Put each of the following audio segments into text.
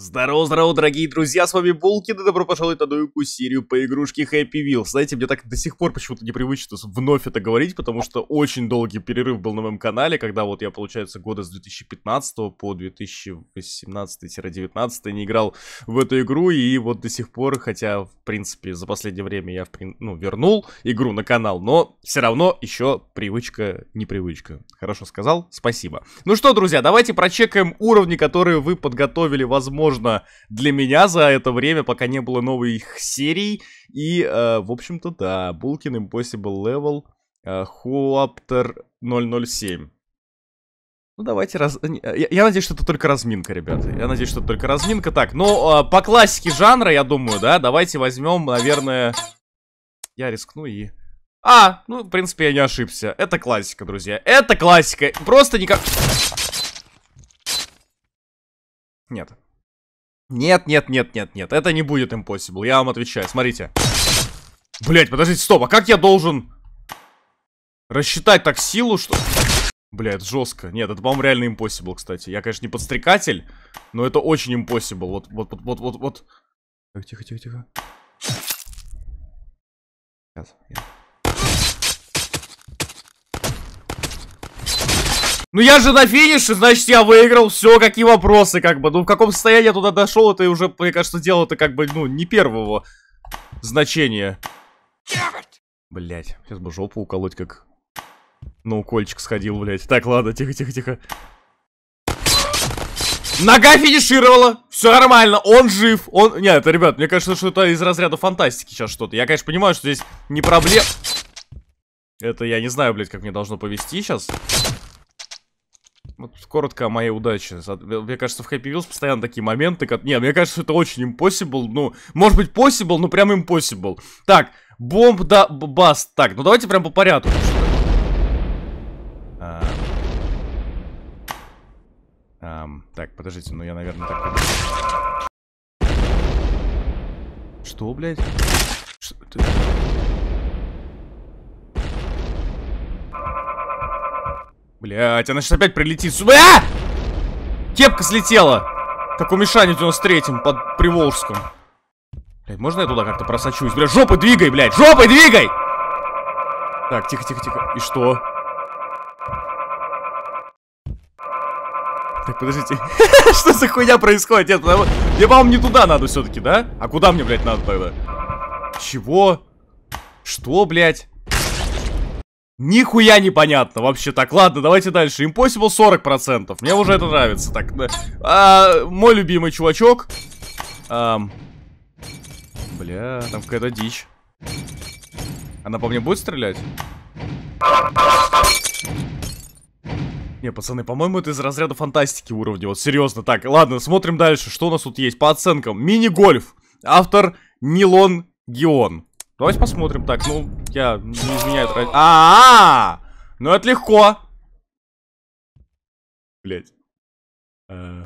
Здорово, здорово, дорогие друзья, с вами Булкин, и добро пожаловать на новую серию по игрушке Happy Wheels. Знаете, мне так до сих пор почему-то непривычно вновь это говорить, потому что очень долгий перерыв был на моем канале, когда вот я, получается, года с 2015 по 2018-19 не играл в эту игру, и вот до сих пор, хотя, в принципе, за последнее время я, ну, вернул игру на канал, но все равно еще привычка не привычка. Хорошо сказал, спасибо. Ну что, друзья, давайте прочекаем уровни, которые вы подготовили, возможно, возможно, для меня за это время, пока не было новых серий. И, э, в общем-то, да, Булкин Impossible Level э, 007. Ну, давайте раз... Э, э, я, я надеюсь, что это только разминка, ребята. Я надеюсь, что это только разминка. Так, ну, э, по классике жанра, я думаю, да, давайте возьмем, наверное... Я рискну и... А, ну, в принципе, я не ошибся. Это классика, друзья. Это классика. Просто никак... Нет. Нет, нет, нет, нет, нет. Это не будет impossible. Я вам отвечаю. Смотрите. Блять, подождите, стоп. А как я должен рассчитать так силу, что... Бля, это жестко. Нет, это, по-моему, реально impossible, кстати. Я, конечно, не подстрекатель, но это очень impossible. Вот, вот, вот, вот, вот, Так, тихо, тихо, тихо. Сейчас, я... Ну я же на финише, значит я выиграл, все, какие вопросы, как бы. Ну в каком состоянии я туда дошел, это уже, мне кажется, дело-то как бы, ну, не первого значения. Блять, сейчас бы жопу уколоть, как на укольчик сходил, блять. Так, ладно, тихо-тихо-тихо. Нога финишировала, все нормально, он жив, он... Нет, это, ребят, мне кажется, что это из разряда фантастики сейчас что-то. Я, конечно, понимаю, что здесь не проблем... Это я не знаю, блядь, как мне должно повести сейчас. Вот коротко о моей удаче. Мне кажется, в Happy Wheels постоянно такие моменты, как... Не, мне кажется, это очень impossible. Ну, может быть, possible, но прям impossible. Так, бомб да баст. Так, ну давайте прям по порядку. А... А, так, подождите, ну я, наверное, так... Что, блядь? Что... Блять, она сейчас опять прилетит. Бля! А! Кепка слетела! Как у Мишани в 93-м под Приволжском. Блять, можно я туда как-то просочусь? Бля, жопы двигай, блять, Жопы двигай! Так, тихо-тихо-тихо. И что? Так, подождите. Что за хуйня происходит? Нет, потому... Мне, по-моему, не туда надо все-таки, да? А куда мне, блядь, надо тогда? Чего? Что, блядь? Нихуя непонятно вообще. Так, ладно, давайте дальше. Impossible 40%. Мне уже это нравится. Так, а, мой любимый чувачок. А, бля, там какая-то дичь. Она по мне будет стрелять? Не, пацаны, по-моему, это из разряда фантастики уровня. Вот серьезно. Так, ладно, смотрим дальше. Что у нас тут есть? По оценкам. Мини-гольф. Автор Нилон Гион. Давайте посмотрим. Так, ну, я не изменяю... а а, Ну, это легко! Блять. Э.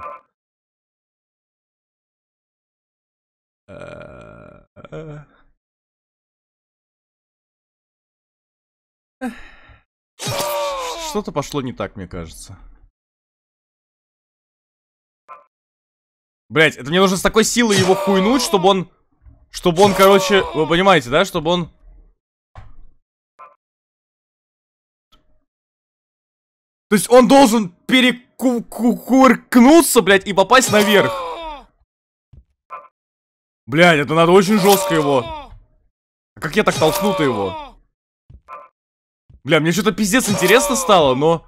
Э. Э. Что-то пошло не так, мне кажется. Блять, это мне нужно с такой силой его хуйнуть, чтобы он чтобы он, короче, вы понимаете, да? Чтобы он... То есть он должен перекуркнуться, блядь, и попасть наверх. Блядь, это надо очень жестко его. А как я так толкну-то его? Бля, мне что-то пиздец интересно стало, но...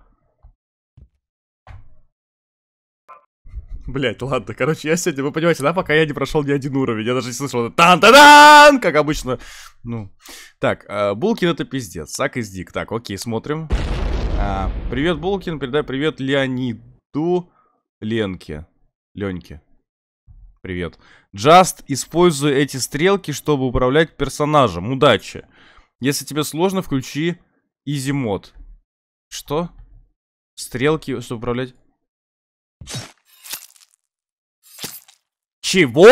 Блять, ладно, короче, я сегодня, вы понимаете, да, пока я не прошел ни один уровень, я даже не слышал это тан та дан как обычно. Ну, так, э, Булкин это пиздец, Сак из Дик. Так, окей, смотрим. А, привет, Булкин, передай привет Леониду Ленке. Леньке. Привет. Just используй эти стрелки, чтобы управлять персонажем. Удачи. Если тебе сложно, включи Easy мод. Что? Стрелки, чтобы управлять... Чего?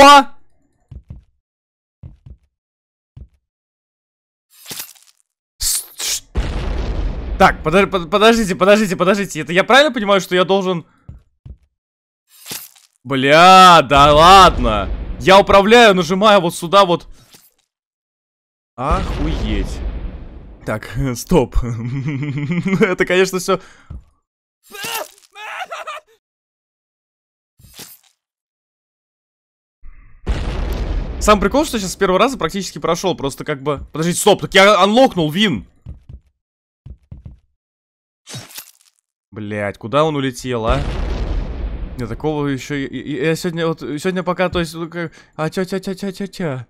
Так, под, подождите, подождите, подождите. Это я правильно понимаю, что я должен... Бля, да ладно. Я управляю, нажимаю вот сюда вот. Охуеть. Так, стоп. Это, конечно, все... Сам прикол, что сейчас с первого раза практически прошел. Просто как бы... Подождите, стоп, так я анлокнул вин. Блять, куда он улетел, а? Не, такого еще... Я сегодня вот... Сегодня пока, то есть... Ну, а тя тя тя тя тя тя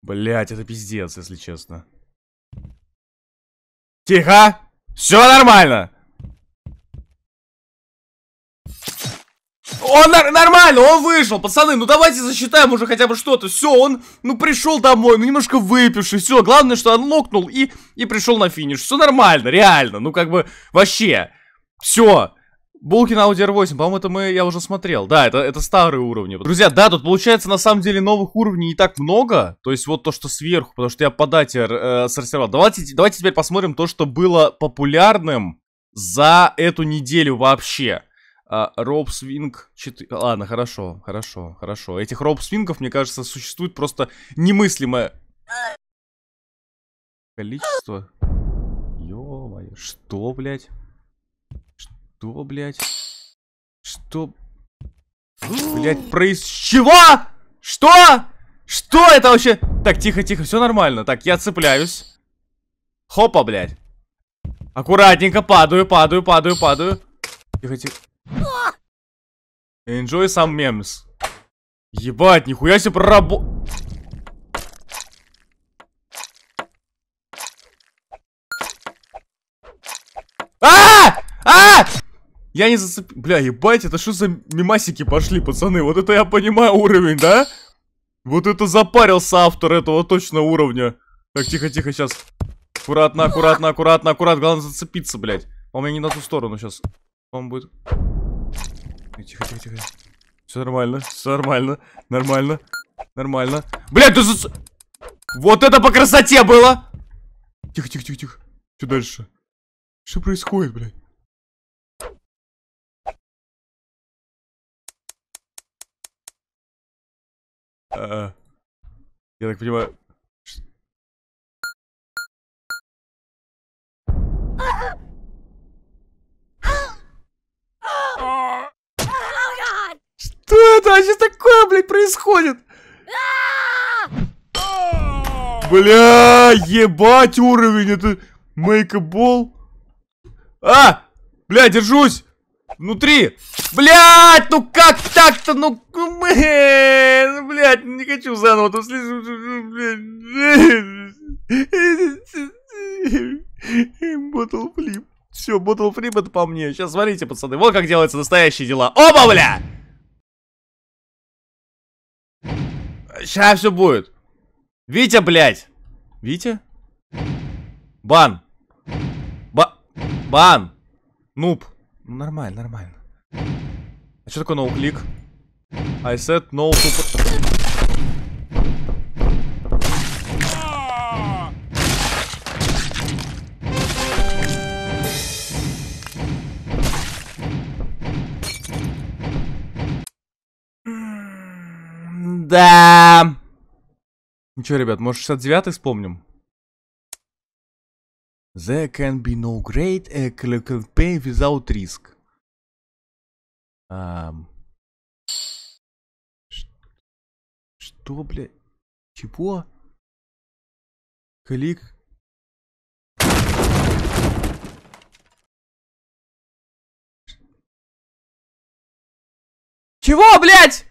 Блять, это пиздец, если честно. Тихо! Все нормально! он нормально, он вышел, пацаны, ну давайте засчитаем уже хотя бы что-то. Все, он, ну, пришел домой, ну, немножко выпивший, все. Главное, что он локнул и, и пришел на финиш. Все нормально, реально, ну, как бы, вообще. Все. Булкин Audi R8, по-моему, это мы, я уже смотрел. Да, это, это старые уровни. Друзья, да, тут получается на самом деле новых уровней не так много. То есть вот то, что сверху, потому что я по дате э, сортировал. Давайте, давайте теперь посмотрим то, что было популярным за эту неделю вообще. А, Роб Свинг 4... Ладно, хорошо, хорошо, хорошо. Этих Роб Свингов, мне кажется, существует просто немыслимое количество. Ё-моё, что, блядь? Что, блядь? Что? Блядь, проис... Чего? Что? Что это вообще? Так, тихо, тихо, все нормально. Так, я цепляюсь. Хопа, блядь. Аккуратненько, падаю, падаю, падаю, падаю. Тихо, тихо. Enjoy some memes. Ебать, нихуя себе прорабо... А! А! Я не зацепил... Бля, ебать, это что за мимасики пошли, пацаны? Вот это я понимаю уровень, да? Вот это запарился автор этого точно уровня. Так, тихо-тихо, сейчас. Аккуратно, аккуратно, аккуратно, аккуратно. Главное зацепиться, блядь. Он а меня не на ту сторону сейчас. Он будет... Тихо, тихо, тихо. Все нормально, все нормально, нормально, нормально. Блять, ты за... Вот это по красоте было! Тихо, тихо, тихо, тихо. Что дальше? Что происходит, блядь? А, а. Я так понимаю... вообще такое, блядь, происходит? Бля, ебать уровень, это мейкабол. А, бля, держусь. Внутри. Блядь, ну как так-то, ну, блядь, блядь, не хочу заново, тут слишком, блядь. Ботл флип. Все, ботл флип это по мне. Сейчас смотрите, пацаны, вот как делаются настоящие дела. Оба, бля! Сейчас все будет. Витя, блядь. Витя? Бан. Ба... Бан. Нуб. Ну, нормально, нормально. А что такое ноуклик? No I said no to... Да. Ну что, ребят, может 69 вспомним? There can be no great a collective without risk. Um. Что, бля? Чего? Клик. Чего, блядь?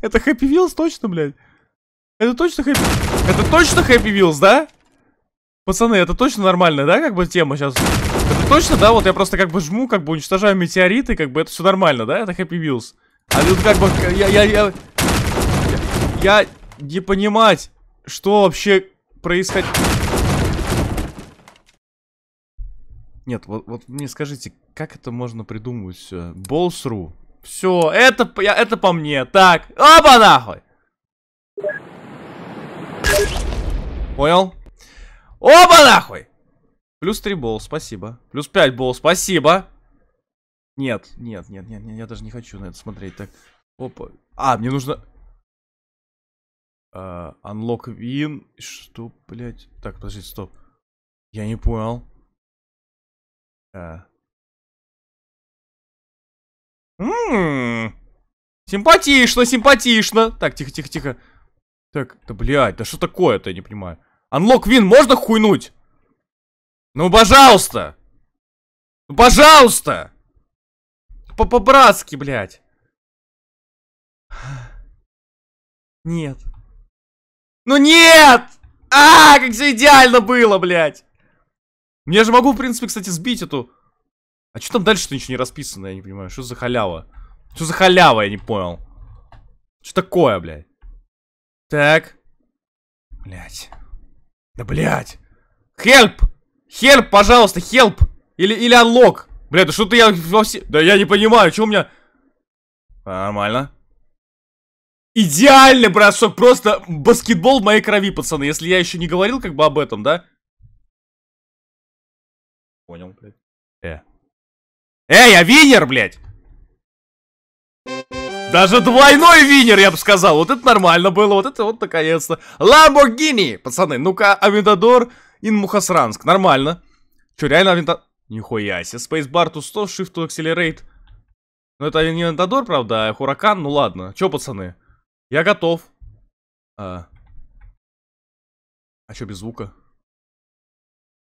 Это Happy Wheels точно, блядь? Это точно Happy... Это точно Happy Wheels, да? Пацаны, это точно нормальная, да, как бы тема сейчас? Это точно, да? Вот я просто как бы жму, как бы уничтожаю метеориты, как бы это все нормально, да? Это Happy Wheels. А тут как бы... Я... Я... Я... я... Не понимать, что вообще происходит... Нет, вот, вот мне скажите, как это можно придумать все? Болсру. Все, это, это по мне. Так, оба нахуй! Понял? Оба нахуй! Плюс 3 бол, спасибо. Плюс 5 бол, спасибо. Нет, нет, нет, нет, нет, я даже не хочу на это смотреть. Так, опа. А, мне нужно... Э, unlock win. Что, блядь? Так, подожди, стоп. Я не понял. Uh. Ммм. Симпатично, симпатично. Так, тихо, тихо, тихо. Так, да блядь, да что такое-то, я не понимаю. Unlock вин можно хуйнуть? Ну, пожалуйста. Ну, пожалуйста. По-по-братски, блядь. Нет. Ну нет! А, как все идеально было, блядь. Мне же могу, в принципе, кстати, сбить эту а что там дальше-то ничего не расписано, я не понимаю. Что за халява? Что за халява, я не понял. Что такое, блядь? Так. Блядь. Да, блядь. Хелп! Хелп, пожалуйста, хелп! Или, или unlock. Блядь, да что-то я во Да я не понимаю, что у меня... А, нормально. Идеальный бросок, просто баскетбол в моей крови, пацаны. Если я еще не говорил как бы об этом, да? Понял, блядь. Э. Эй, я винер, блядь! Даже двойной винер, я бы сказал. Вот это нормально было, вот это вот наконец-то. Ламборгини, пацаны. Ну-ка, Авентадор ин Мухасранск. Нормально. Че, реально Авента... Нихуя себе. Спейсбар ту 100, Shift to Accelerate. Ну это не Авентадор, правда, а Хуракан. Ну ладно. Че, пацаны? Я готов. А, а что без звука?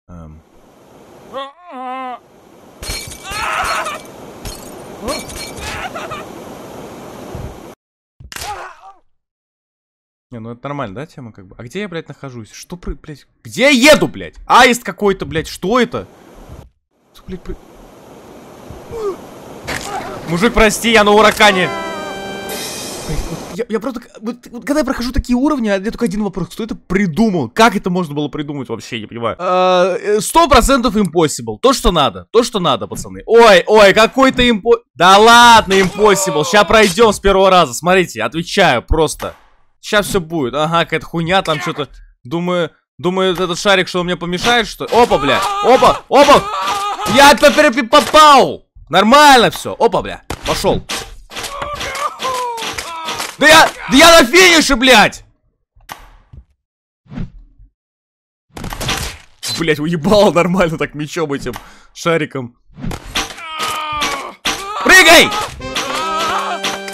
Эм... Не, ну это нормально, да, тема как бы? А где я, блядь, нахожусь? Что, блядь? Где я еду, блядь? Аист какой-то, блядь, что это? Что, блядь, Мужик, прости, я на уракане. Блядь, я, я просто, вот, когда я прохожу такие уровни, а я только один вопрос, кто это придумал? Как это можно было придумать вообще, не понимаю. Э, э, сто процентов impossible, то, что надо, то, что надо, пацаны. Ой, ой, какой-то импо... Да ладно, impossible, сейчас пройдем с первого раза, смотрите, отвечаю просто. Сейчас все будет, ага, какая-то хуйня там что-то, думаю... Думаю, этот шарик, что он мне помешает, что Опа, бля! Опа! Опа! Я теперь попал! Нормально все. Опа, бля. Пошел. Да я, да я на финише, блядь! Блять, уебал нормально так мечом этим шариком. Прыгай!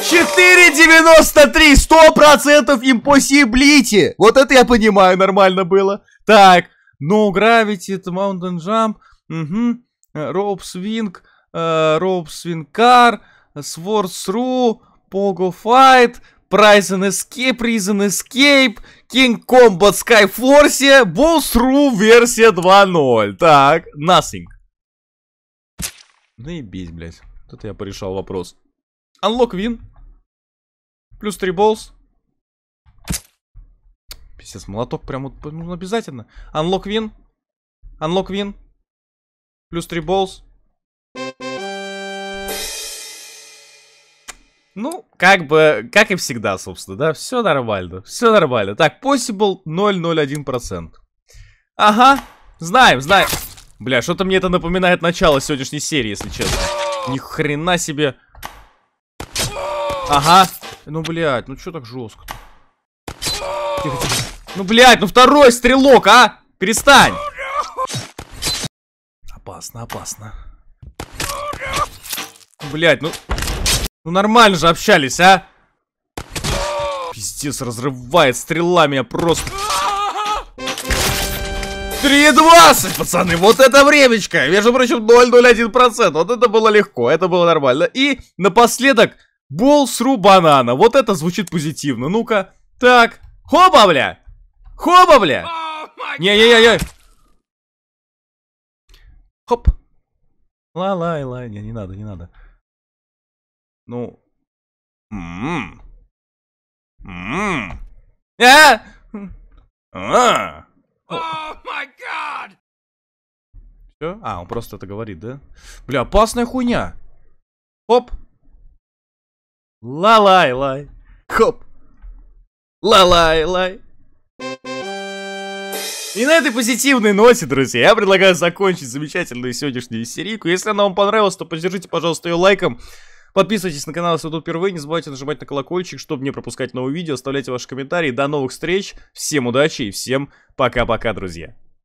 4.93, 100% импосиблити. Вот это я понимаю, нормально было. Так, No ну, Gravity, Mountain Jump, угу. Rope Swing, э, Rope Swing Car, Swords Through, Pogo Fight, Prison Escape, Prison Escape, King Combat Skyforce, Boss Room версия 2.0. Так, nothing. Наебись, блядь. Тут я порешал вопрос. Unlock win. Плюс 3 болс. Пиздец, молоток прям вот ну, обязательно. Unlock win. Unlock win. Плюс 3 болс. Ну, как бы, как и всегда, собственно, да, все нормально, все нормально. Так, possible 0,01%. Ага, знаем, знаем. Бля, что-то мне это напоминает начало сегодняшней серии, если честно. Ни хрена себе. Ага. Ну, блядь, ну что так жестко? -то? Тихо, тихо. Ну, блядь, ну второй стрелок, а? Перестань. Опасно, опасно. Блядь, ну... Ну нормально же общались, а? Пиздец, разрывает стрелами, я просто... 3.20, пацаны, вот это времечко! Между прочим, 0,01%, вот это было легко, это было нормально. И напоследок, болсру банана, вот это звучит позитивно, ну-ка. Так, хопа, бля! Хопа, бля! Не-не-не-не! Хоп! Ла-лай-лай, не, не надо, не надо. Ну... Ммм. Ммм. А! А! Все? А, он просто это говорит, да? Бля, опасная хуйня. Хоп. Ла-лай-лай. Хоп. Ла-лай-лай. И на этой позитивной ноте, друзья, я предлагаю закончить замечательную сегодняшнюю серийку. Если она вам понравилась, то поддержите, пожалуйста, ее лайком. Подписывайтесь на канал, если вы тут впервые. Не забывайте нажимать на колокольчик, чтобы не пропускать новые видео. Оставляйте ваши комментарии. До новых встреч. Всем удачи и всем пока-пока, друзья.